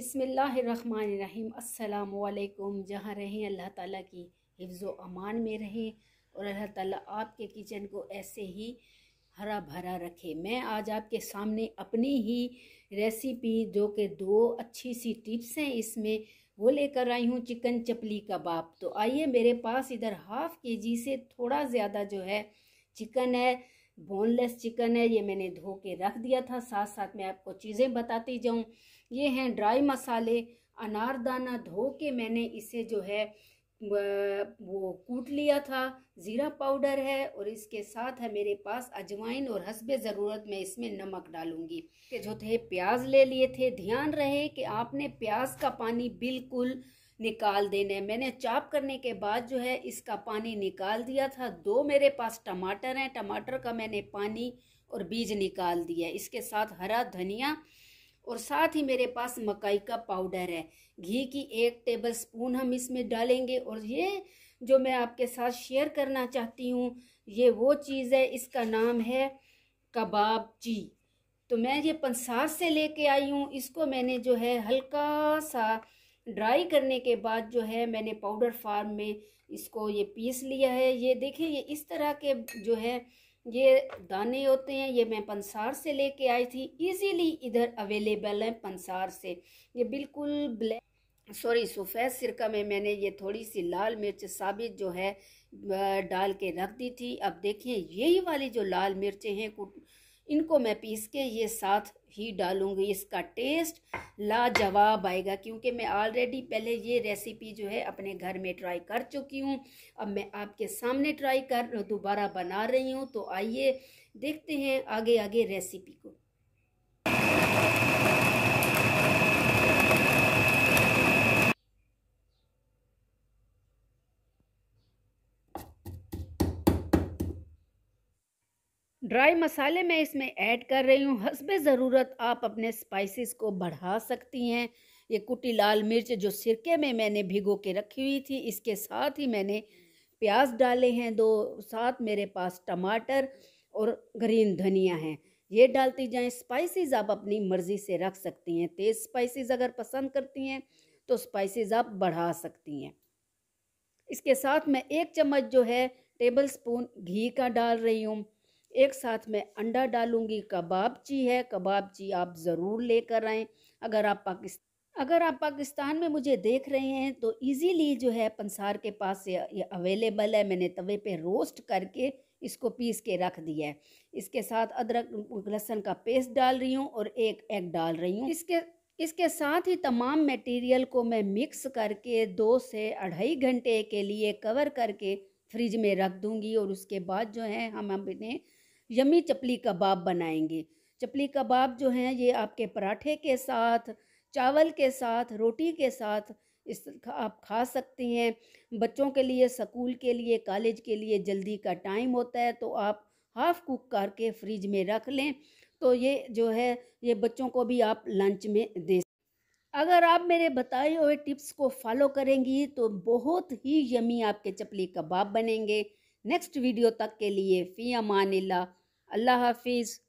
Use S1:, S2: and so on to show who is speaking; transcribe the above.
S1: बिसमीम् अल्लाम जहाँ रहें अल्लाह ताला की हिफ्ज़ अमान में रहें और अल्लाह ताला आपके किचन को ऐसे ही हरा भरा रखे मैं आज आपके सामने अपनी ही रेसिपी जो कि दो अच्छी सी टिप्स हैं इसमें वो लेकर आई हूँ चिकन चपली कबाब तो आइए मेरे पास इधर हाफ़ के जी से थोड़ा ज़्यादा जो है चिकन है बोनलेस चिकन है ये मैंने धो के रख दिया था साथ साथ मैं आपको चीज़ें बताती जाऊँ ये हैं ड्राई मसाले अनारदाना धो के मैंने इसे जो है वो कूट लिया था ज़ीरा पाउडर है और इसके साथ है मेरे पास अजवाइन और हसब ज़रूरत मैं इसमें नमक डालूंगी के जो थे प्याज ले लिए थे ध्यान रहे कि आपने प्याज का पानी बिल्कुल निकाल देने मैंने चाप करने के बाद जो है इसका पानी निकाल दिया था दो मेरे पास टमाटर हैं टमाटर का मैंने पानी और बीज निकाल दिया इसके साथ हरा धनिया और साथ ही मेरे पास मकई का पाउडर है घी की एक टेबल स्पून हम इसमें डालेंगे और ये जो मैं आपके साथ शेयर करना चाहती हूँ ये वो चीज़ है इसका नाम है कबाब ची तो मैं ये पंसार से लेके आई हूँ इसको मैंने जो है हल्का सा ड्राई करने के बाद जो है मैंने पाउडर फार्म में इसको ये पीस लिया है ये देखिए ये इस तरह के जो है ये दाने होते हैं ये मैं पंसार से लेके आई थी इजीली इधर अवेलेबल है पंसार से ये बिल्कुल ब्लैक सॉरी सफ़ेद सिरका में मैंने ये थोड़ी सी लाल मिर्च साबित जो है डाल के रख दी थी अब देखिए यही वाली जो लाल मिर्चें हैं इनको मैं पीस के ये साथ ही डालूँगी इसका टेस्ट लाजवाब आएगा क्योंकि मैं ऑलरेडी पहले ये रेसिपी जो है अपने घर में ट्राई कर चुकी हूँ अब मैं आपके सामने ट्राई कर दोबारा बना रही हूँ तो आइए देखते हैं आगे आगे रेसिपी को ड्राई मसाले मैं इसमें ऐड कर रही हूँ हसब ज़रूरत आप अपने स्पाइसेस को बढ़ा सकती हैं ये कुटी लाल मिर्च जो सिरके में मैंने भिगो के रखी हुई थी इसके साथ ही मैंने प्याज डाले हैं दो साथ मेरे पास टमाटर और ग्रीन धनिया हैं ये डालती जाएं स्पाइसेस आप अपनी मर्ज़ी से रख सकती हैं तेज़ स्पाइसेस अगर पसंद करती हैं तो स्पाइसेस आप बढ़ा सकती हैं इसके साथ मैं एक चम्मच जो है टेबल स्पून घी का डाल रही हूँ एक साथ मैं अंडा डालूंगी कबाब ची है कबाब ची आप ज़रूर लेकर आएँ अगर आप पाकिस्तान अगर आप पाकिस्तान में मुझे देख रहे हैं तो इजीली जो है पंसार के पास से ये अवेलेबल है मैंने तवे पे रोस्ट करके इसको पीस के रख दिया है इसके साथ अदरक लहसन का पेस्ट डाल रही हूँ और एक एग डाल रही हूँ इसके इसके साथ ही तमाम मटेरियल को मैं मिक्स करके दो से अढ़ाई घंटे के लिए कवर करके फ्रिज में रख दूँगी और उसके बाद जो है हम अपने यमी चपली कबाब बनाएंगे चपली कबाब जो हैं ये आपके पराठे के साथ चावल के साथ रोटी के साथ इस आप खा सकते हैं बच्चों के लिए स्कूल के लिए कॉलेज के लिए जल्दी का टाइम होता है तो आप हाफ़ कुक करके फ्रिज में रख लें तो ये जो है ये बच्चों को भी आप लंच में दे अगर आप मेरे बताए हुए टिप्स को फॉलो करेंगी तो बहुत ही यमी आपके चपली कबाब बनेंगे नेक्स्ट वीडियो तक के लिए फ़ी अमान अल्लाह हाफिज़